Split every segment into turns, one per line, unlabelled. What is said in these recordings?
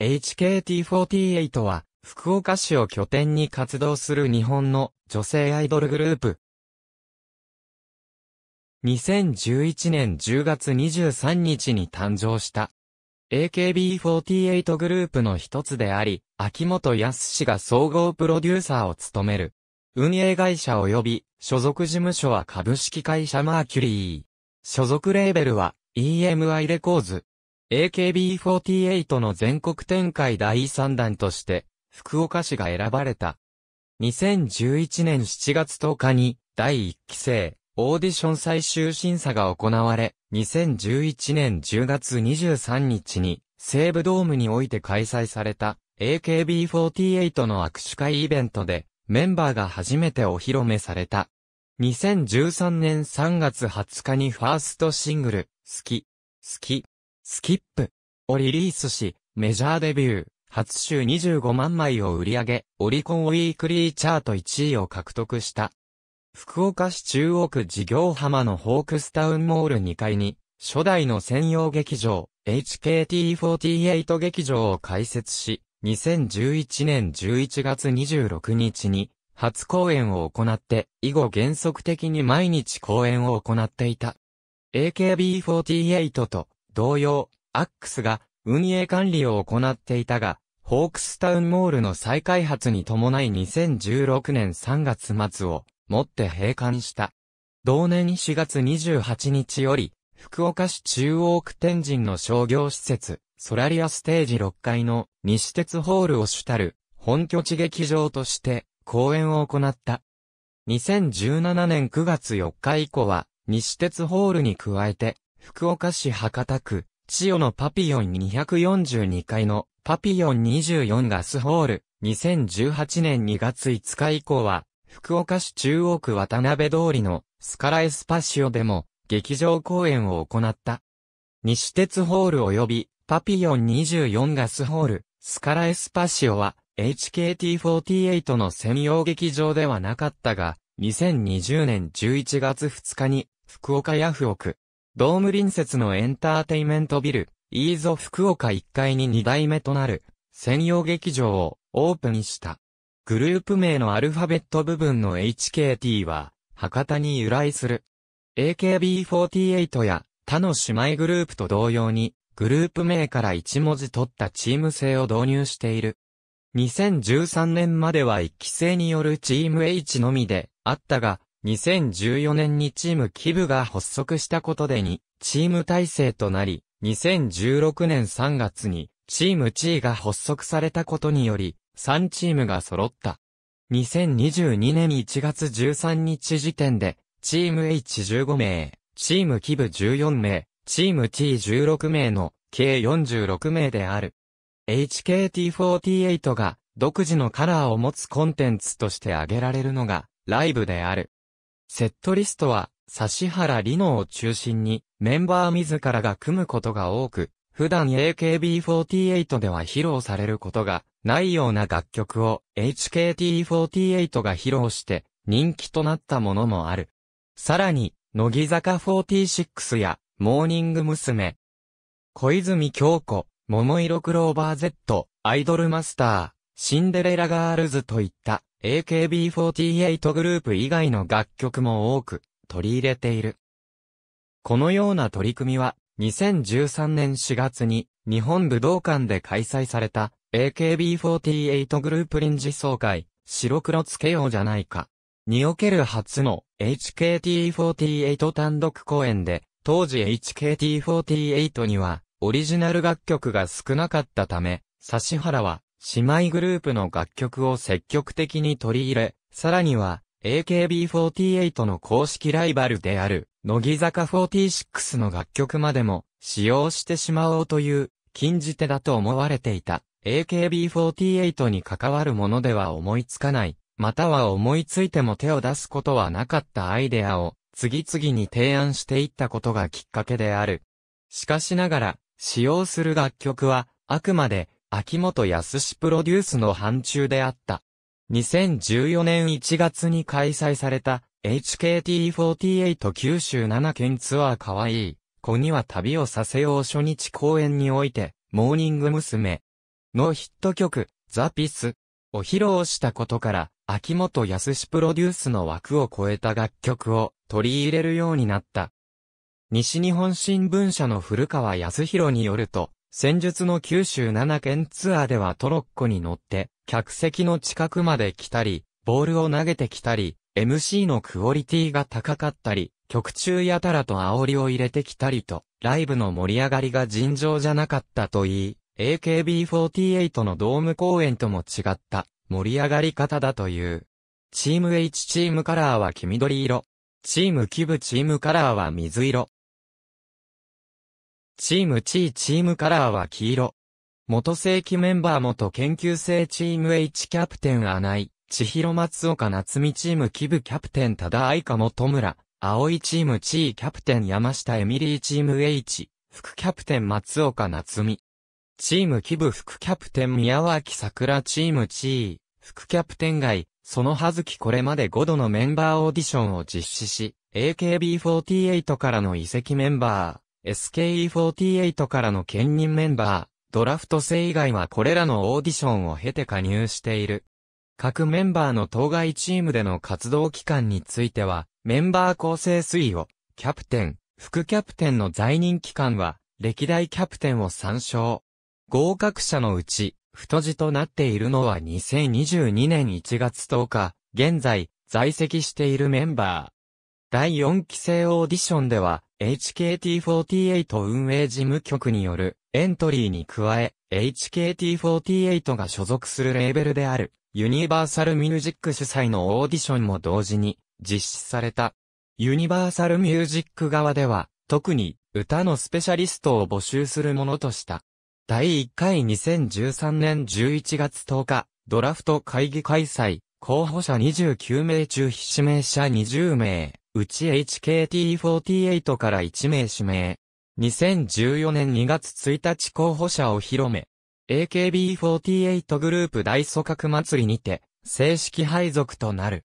HKT48 は、福岡市を拠点に活動する日本の女性アイドルグループ。2011年10月23日に誕生した。AKB48 グループの一つであり、秋元康が総合プロデューサーを務める。運営会社及び所属事務所は株式会社マーキュリー。所属レーベルは EMI レコーズ。AKB48 の全国展開第3弾として、福岡市が選ばれた。2011年7月10日に、第1期生、オーディション最終審査が行われ、2011年10月23日に、西武ドームにおいて開催された、AKB48 の握手会イベントで、メンバーが初めてお披露目された。2013年3月20日にファーストシングル、好き、好きスキップをリリースし、メジャーデビュー、初週25万枚を売り上げ、オリコンウィークリーチャート1位を獲得した。福岡市中央区事業浜のホークスタウンモール2階に、初代の専用劇場、HKT48 劇場を開設し、2011年11月26日に、初公演を行って、以後原則的に毎日公演を行っていた。AKB48 と同様、アックスが運営管理を行っていたが、ホークスタウンモールの再開発に伴い2016年3月末をもって閉館した。同年4月28日より、福岡市中央区天神の商業施設、ソラリアステージ6階の西鉄ホールを主たる本拠地劇場として公演を行った。2017年9月4日以降は西鉄ホールに加えて福岡市博多区、千代のパピヨン242階のパピヨン24ガスホール、2018年2月5日以降は、福岡市中央区渡辺通りのスカラエスパシオでも劇場公演を行った。西鉄ホール及びパピヨン24ガスホール、スカラエスパシオは HKT48 の専用劇場ではなかったが、2020年11月2日に福岡ヤフオクドーム隣接のエンターテイメントビル、イーゾ福岡1階に2代目となる、専用劇場をオープンした。グループ名のアルファベット部分の HKT は、博多に由来する。AKB48 や他の姉妹グループと同様に、グループ名から1文字取ったチーム制を導入している。2013年までは1期生によるチーム H のみであったが、2014年にチームキブが発足したことでに、チーム体制となり、2016年3月に、チームチーが発足されたことにより、3チームが揃った。2022年1月13日時点で、チーム H15 名、チームキブ14名、チーム T16 名の、計46名である。HKT48 が、独自のカラーを持つコンテンツとして挙げられるのが、ライブである。セットリストは、指原里乃を中心に、メンバー自らが組むことが多く、普段 AKB48 では披露されることがないような楽曲を HKT48 が披露して人気となったものもある。さらに、乃木坂46やモーニング娘。小泉京子、桃色クローバー Z、アイドルマスター、シンデレラガールズといった AKB48 グループ以外の楽曲も多く取り入れている。このような取り組みは2013年4月に日本武道館で開催された AKB48 グループ臨時総会白黒つけようじゃないかにおける初の HKT48 単独公演で当時 HKT48 にはオリジナル楽曲が少なかったため指原は姉妹グループの楽曲を積極的に取り入れ、さらには、AKB48 の公式ライバルである、乃木坂46の楽曲までも使用してしまおうという、禁じ手だと思われていた。AKB48 に関わるものでは思いつかない、または思いついても手を出すことはなかったアイデアを、次々に提案していったことがきっかけである。しかしながら、使用する楽曲は、あくまで、秋元康プロデュースの範疇であった。2014年1月に開催された HKT48 九州7県ツアーかわいい子には旅をさせよう初日公演においてモーニング娘。のヒット曲ザ・ピスを披露したことから秋元康プロデュースの枠を超えた楽曲を取り入れるようになった。西日本新聞社の古川康弘によると、戦術の九州7県ツアーではトロッコに乗って、客席の近くまで来たり、ボールを投げてきたり、MC のクオリティが高かったり、曲中やたらと煽りを入れてきたりと、ライブの盛り上がりが尋常じゃなかったといい、AKB48 のドーム公演とも違った盛り上がり方だという。チーム H チームカラーは黄緑色。チームキブチームカラーは水色。チームチーチームカラーは黄色。元世紀メンバー元研究生チーム H キャプテン穴井、千尋松岡夏美チームキブキャプテン多田愛香元村、青いチームチーキャプテン山下エミリーチーム H、副キャプテン松岡夏美。チームキブ副キャプテン宮脇桜チームチー、副キャプテン外、そのはずきこれまで5度のメンバーオーディションを実施し、AKB48 からの移籍メンバー、SKE48 からの兼任メンバー、ドラフト制以外はこれらのオーディションを経て加入している。各メンバーの当該チームでの活動期間については、メンバー構成推移を、キャプテン、副キャプテンの在任期間は、歴代キャプテンを参照。合格者のうち、太字となっているのは2022年1月10日、現在、在籍しているメンバー。第4期生オーディションでは、HKT48 運営事務局によるエントリーに加え、HKT48 が所属するレーベルである、ユニバーサルミュージック主催のオーディションも同時に実施された。ユニバーサルミュージック側では、特に歌のスペシャリストを募集するものとした。第1回2013年11月10日、ドラフト会議開催、候補者29名中非指名者20名。うち HKT48 から1名指名。2014年2月1日候補者を披露目。AKB48 グループ大組閣祭りにて、正式配属となる。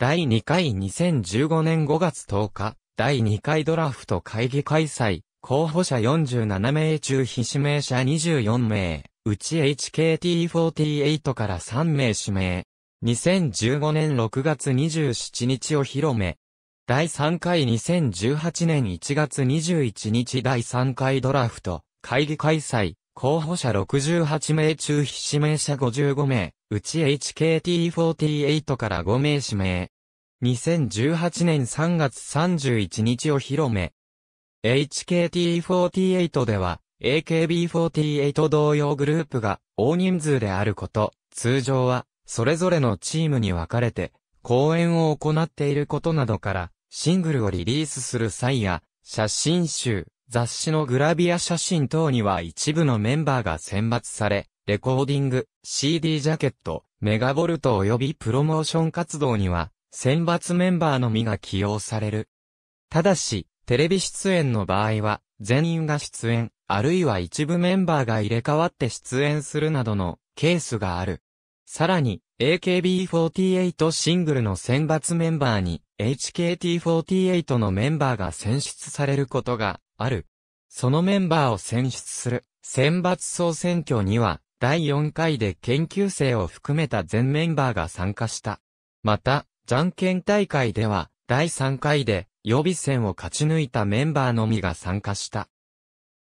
第2回2015年5月10日、第2回ドラフト会議開催、候補者47名中非指名者24名、うち HKT48 から3名指名。2015年6月27日を広め、第3回2018年1月21日第3回ドラフト、会議開催、候補者68名中非指名者55名、うち HKT48 から5名指名。2018年3月31日を披露目。HKT48 では、AKB48 同様グループが大人数であること、通常は、それぞれのチームに分かれて、講演を行っていることなどから、シングルをリリースする際や、写真集、雑誌のグラビア写真等には一部のメンバーが選抜され、レコーディング、CD ジャケット、メガボルト及びプロモーション活動には、選抜メンバーのみが起用される。ただし、テレビ出演の場合は、全員が出演、あるいは一部メンバーが入れ替わって出演するなどのケースがある。さらに、AKB48 シングルの選抜メンバーに HKT48 のメンバーが選出されることがある。そのメンバーを選出する選抜総選挙には第4回で研究生を含めた全メンバーが参加した。また、じゃんけん大会では第3回で予備選を勝ち抜いたメンバーのみが参加した。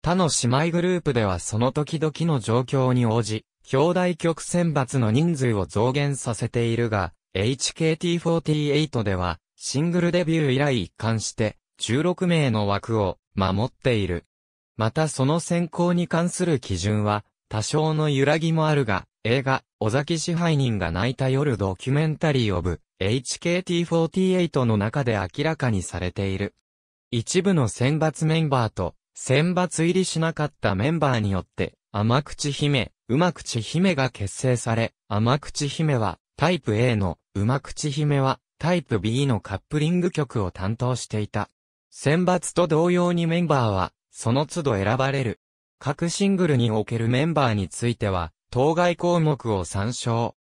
他の姉妹グループではその時々の状況に応じ、兄弟曲選抜の人数を増減させているが、HKT48 では、シングルデビュー以来一貫して、16名の枠を守っている。またその選考に関する基準は、多少の揺らぎもあるが、映画、尾崎支配人が泣いた夜ドキュメンタリーオブ、HKT48 の中で明らかにされている。一部の選抜メンバーと、選抜入りしなかったメンバーによって、甘口姫、うま口姫が結成され、甘口姫はタイプ A の、うま口姫はタイプ B のカップリング曲を担当していた。選抜と同様にメンバーは、その都度選ばれる。各シングルにおけるメンバーについては、当該項目を参照。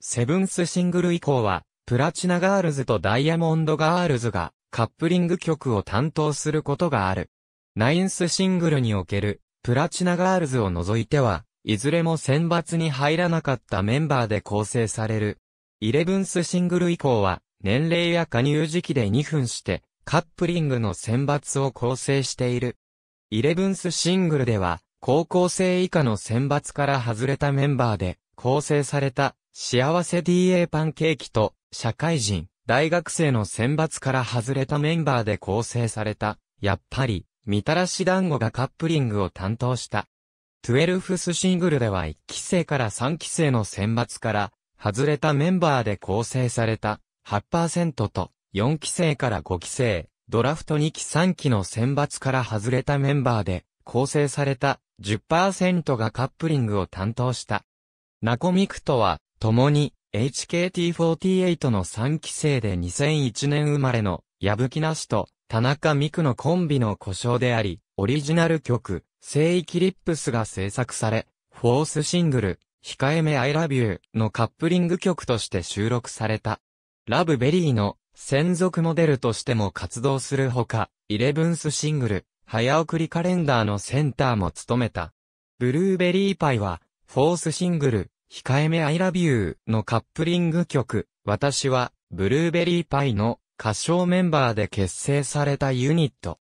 セブンスシングル以降は、プラチナガールズとダイヤモンドガールズがカップリング曲を担当することがある。ナインスシングルにおけるプラチナガールズを除いては、いずれも選抜に入らなかったメンバーで構成される。イレブンスシングル以降は、年齢や加入時期で2分して、カップリングの選抜を構成している。イレブンスシングルでは、高校生以下の選抜から外れたメンバーで構成された幸せ DA パンケーキと社会人、大学生の選抜から外れたメンバーで構成された、やっぱりみたらし団子がカップリングを担当した。トゥエルフスシングルでは1期生から3期生の選抜から、外れたメンバーで構成された8%と、4期生から5期生、ドラフト2期3期の選抜から外れたメンバーで構成された10%がカップリングを担当した。ナコミクとは、共に HKT48 の3期生で2001年生まれの矢吹なしと田中美久のコンビの故障であり、オリジナル曲、聖域リップスが制作され、フォースシングル、控えめ I love you のカップリング曲として収録された。ラブベリーの専属モデルとしても活動するほか、イレブンスシングル、早送りカレンダーのセンターも務めた。ブルーベリーパイは、フォースシングル、控えめ I love you のカップリング曲、私は、ブルーベリーパイの歌唱メンバーで結成されたユニット。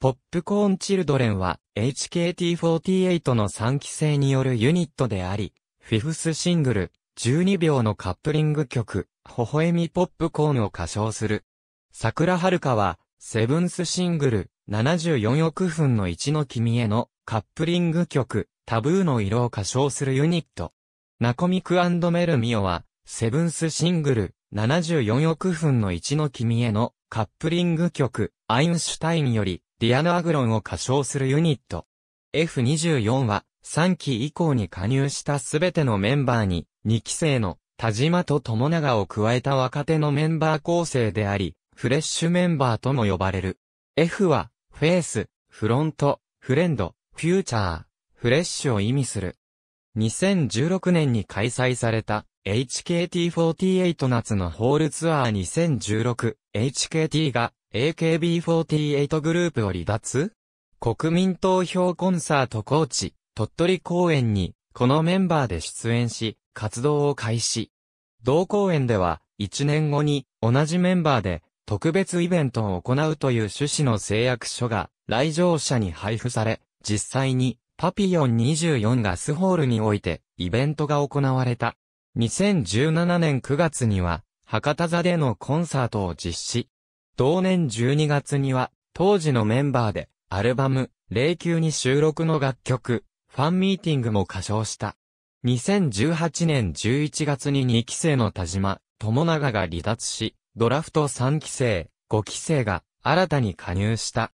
ポップコーンチルドレンは HKT48 の3期生によるユニットであり、フィフスシングル、12秒のカップリング曲、微笑みポップコーンを歌唱する。桜遥は、セブンスシングル、74億分の1の君へのカップリング曲、タブーの色を歌唱するユニット。ナコミクメルミオは、セブンスシングル、74億分の1の君へのカップリング曲、アインシュタインより、ディアナ・アグロンを歌唱するユニット。F24 は、3期以降に加入したすべてのメンバーに、2期生の田島と友永を加えた若手のメンバー構成であり、フレッシュメンバーとも呼ばれる。F は、フェイス、フロント、フレンド、フューチャー、フレッシュを意味する。2016年に開催された HKT48 夏のホールツアー 2016HKT が AKB48 グループを離脱国民投票コンサート高知、鳥取公演にこのメンバーで出演し活動を開始。同公演では1年後に同じメンバーで特別イベントを行うという趣旨の制約書が来場者に配布され、実際にパピヨン24ガスホールにおいてイベントが行われた。2017年9月には、博多座でのコンサートを実施。同年12月には、当時のメンバーで、アルバム、霊柩に収録の楽曲、ファンミーティングも歌唱した。2018年11月に2期生の田島、友永が離脱し、ドラフト3期生、5期生が新たに加入した。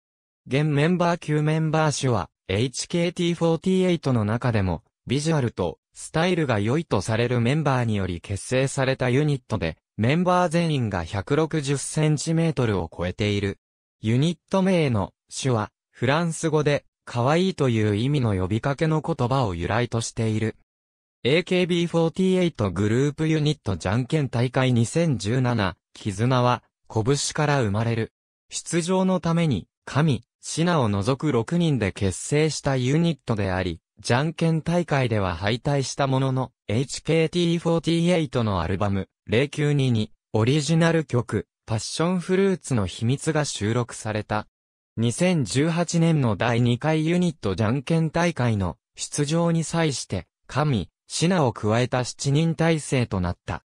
現メンバー級メンバー種は、HKT48 の中でも、ビジュアルとスタイルが良いとされるメンバーにより結成されたユニットで、メンバー全員が1 6 0トルを超えている。ユニット名の手は、フランス語で、可愛いという意味の呼びかけの言葉を由来としている。AKB48 グループユニットじゃんけん大会2017、絆は、拳から生まれる。出場のために、神、シナを除く6人で結成したユニットであり、じゃんけん大会では敗退したものの、HKT48 のアルバム、0922に、オリジナル曲、パッションフルーツの秘密が収録された。2018年の第2回ユニットじゃんけん大会の出場に際して、神、シナを加えた7人体制となった。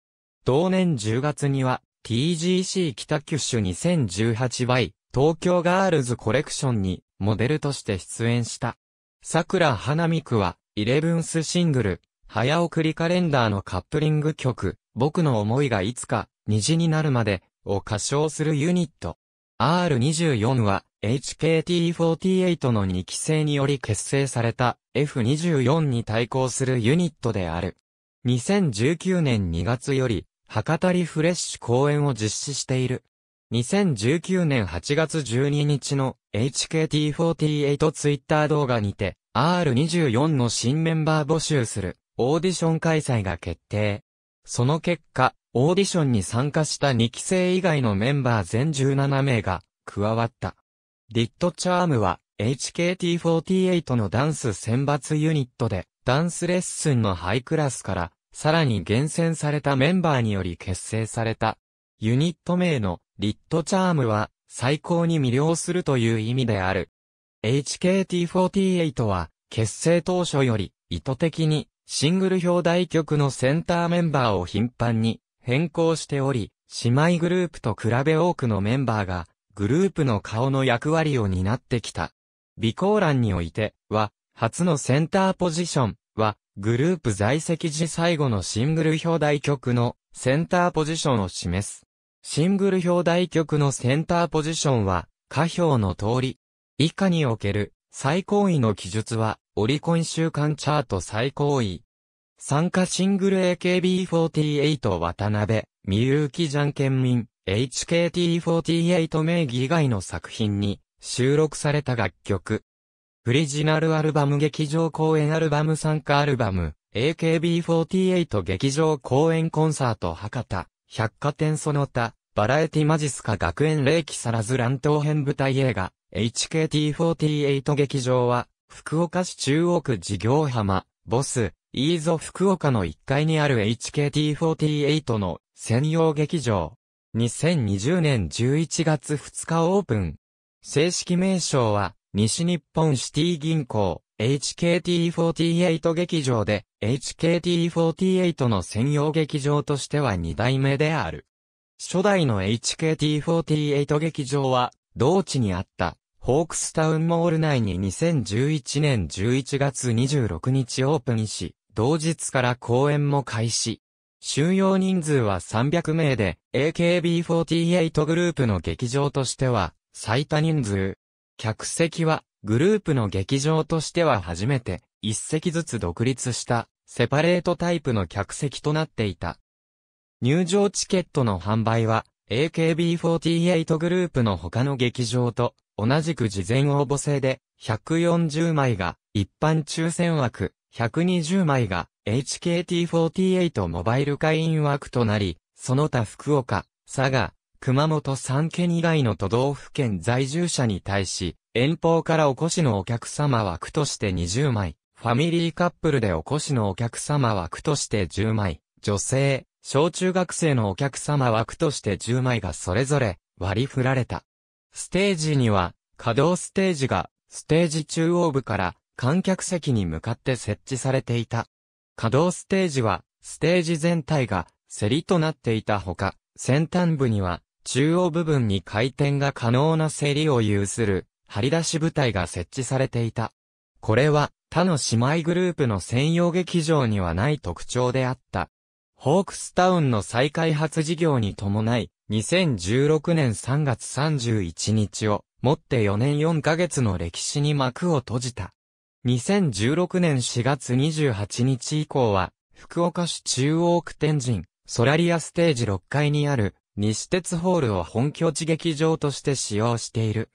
同年10月には、TGC 北九州2018倍、東京ガールズコレクションにモデルとして出演した。桜花見区は、イレブンスシングル、早送りカレンダーのカップリング曲、僕の思いがいつか、虹になるまで、を歌唱するユニット。R24 は、HKT48 の2期生により結成された F24 に対抗するユニットである。2019年2月より、博多リフレッシュ公演を実施している。2019年8月12日の HKT48 ツイッター動画にて R24 の新メンバー募集するオーディション開催が決定。その結果、オーディションに参加した2期生以外のメンバー全17名が加わった。ディットチャームは HKT48 のダンス選抜ユニットでダンスレッスンのハイクラスからさらに厳選されたメンバーにより結成されたユニット名のリットチャームは最高に魅了するという意味である。HKT48 は結成当初より意図的にシングル表題曲のセンターメンバーを頻繁に変更しており、姉妹グループと比べ多くのメンバーがグループの顔の役割を担ってきた。備考欄においては初のセンターポジションはグループ在籍時最後のシングル表題曲のセンターポジションを示す。シングル表題曲のセンターポジションは、下表の通り。以下における最高位の記述は、オリコン週間チャート最高位。参加シングル AKB48 渡辺、みゆうきじゃんけんみん、HKT48 名義以外の作品に収録された楽曲。オリジナルアルバム劇場公演アルバム参加アルバム、AKB48 劇場公演コンサート博多、百貨店その他、バラエティマジスカ学園霊気さらず乱闘編舞台映画、HKT48 劇場は、福岡市中央区事業浜、ボス、イーゾ福岡の1階にある HKT48 の専用劇場。2020年11月2日オープン。正式名称は、西日本シティ銀行。HKT48 劇場で HKT48 の専用劇場としては2代目である。初代の HKT48 劇場は同地にあったホークスタウンモール内に2011年11月26日オープンし、同日から公演も開始。収容人数は300名で、AKB48 グループの劇場としては、最多人数。客席は、グループの劇場としては初めて、一席ずつ独立した、セパレートタイプの客席となっていた。入場チケットの販売は、AKB48 グループの他の劇場と、同じく事前応募制で、140枚が、一般抽選枠、120枚が、HKT48 モバイル会員枠となり、その他福岡、佐賀、熊本三県以外の都道府県在住者に対し、遠方からお越しのお客様は区として20枚、ファミリーカップルでお越しのお客様は区として10枚、女性、小中学生のお客様は区として10枚がそれぞれ割り振られた。ステージには、稼働ステージが、ステージ中央部から観客席に向かって設置されていた。稼働ステージは、ステージ全体が、競りとなっていたほか、先端部には、中央部分に回転が可能な競りを有する、張り出し部隊が設置されていた。これは、他の姉妹グループの専用劇場にはない特徴であった。ホークスタウンの再開発事業に伴い、2016年3月31日をもって4年4ヶ月の歴史に幕を閉じた。2016年4月28日以降は、福岡市中央区天神、ソラリアステージ6階にある西鉄ホールを本拠地劇場として使用している。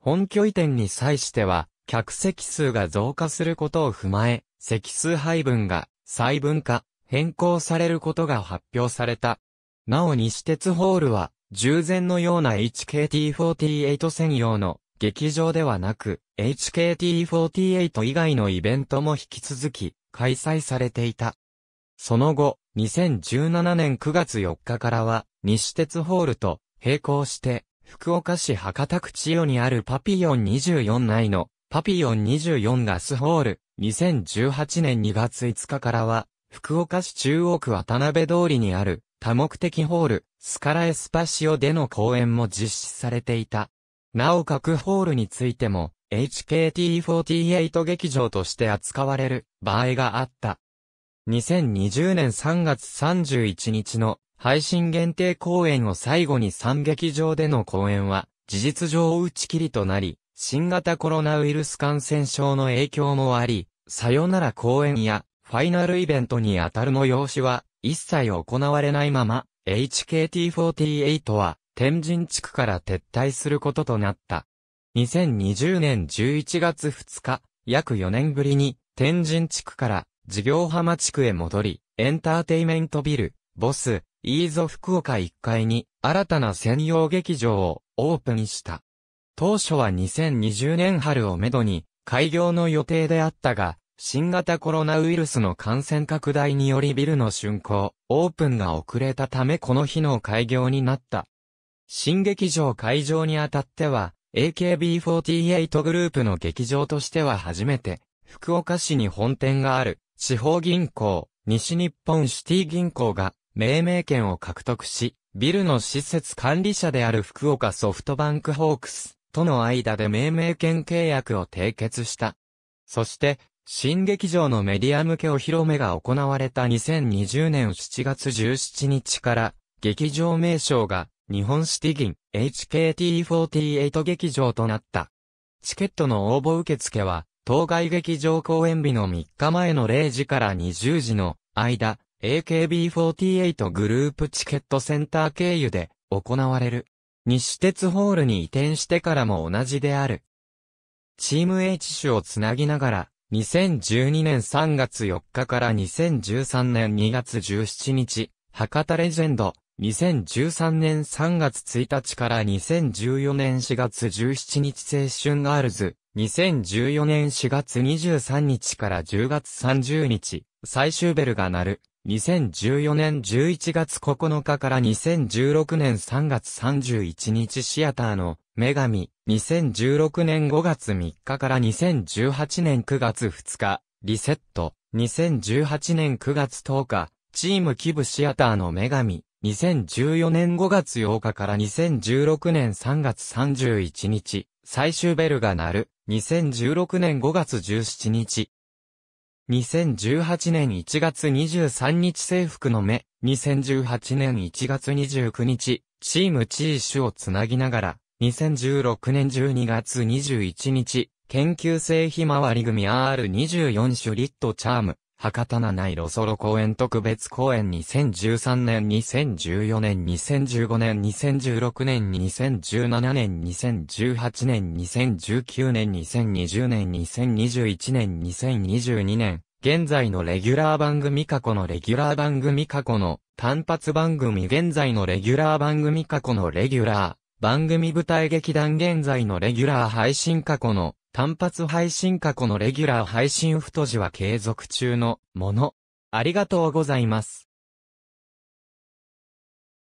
本拠移転に際しては、客席数が増加することを踏まえ、席数配分が細分化、変更されることが発表された。なお西鉄ホールは、従前のような HKT48 専用の劇場ではなく、HKT48 以外のイベントも引き続き開催されていた。その後、2017年9月4日からは、西鉄ホールと並行して、福岡市博多区千代にあるパピヨン24内のパピヨン24ガスホール、2018年2月5日からは、福岡市中央区渡辺通りにある多目的ホール、スカラエスパシオでの公演も実施されていた。なお各ホールについても、HKT48 劇場として扱われる場合があった。2020年3月31日の配信限定公演を最後に3劇場での公演は、事実上打ち切りとなり、新型コロナウイルス感染症の影響もあり、さよなら公演やファイナルイベントにあたる催しは一切行われないまま、HKT48 は天神地区から撤退することとなった。2020年11月2日、約4年ぶりに天神地区から事業浜地区へ戻り、エンターテイメントビル、ボス、イーゾ福岡1階に新たな専用劇場をオープンした。当初は2020年春をめどに開業の予定であったが、新型コロナウイルスの感染拡大によりビルの竣工、オープンが遅れたためこの日の開業になった。新劇場開場にあたっては、AKB48 グループの劇場としては初めて、福岡市に本店がある。地方銀行、西日本シティ銀行が命名権を獲得し、ビルの施設管理者である福岡ソフトバンクホークスとの間で命名権契約を締結した。そして、新劇場のメディア向けお披露目が行われた2020年7月17日から、劇場名称が日本シティ銀 HKT48 劇場となった。チケットの応募受付は当該劇場公演日の3日前の0時から20時の間、AKB48 グループチケットセンター経由で行われる。西鉄ホールに移転してからも同じである。チーム H 種をつなぎながら、2012年3月4日から2013年2月17日、博多レジェンド、2013年3月1日から2014年4月17日青春ガールズ、2014年4月23日から10月30日、最終ベルが鳴る。2014年11月9日から2016年3月31日シアターの女神。2016年5月3日から2018年9月2日。リセット。2018年9月10日。チームキブシアターの女神。2014年5月8日から2016年3月31日、最終ベルが鳴る。2016年5月17日。2018年1月23日制服の目、2018年1月29日、チームチーシュをつなぎながら、2016年12月21日、研究生ひまわり組 R24 種リットチャーム、博多七色ソロ公演特別公演2013年2014年2015年2016年2017年2018年2019年2020年2021年2022年現在のレギュラー番組過去のレギュラー番組過去の単発番組現在のレギュラー番組過去のレギュラー番組舞台劇団現在のレギュラー配信過去の単発配信過去のレギュラー配信太字は継続中のもの。ありがとうございます。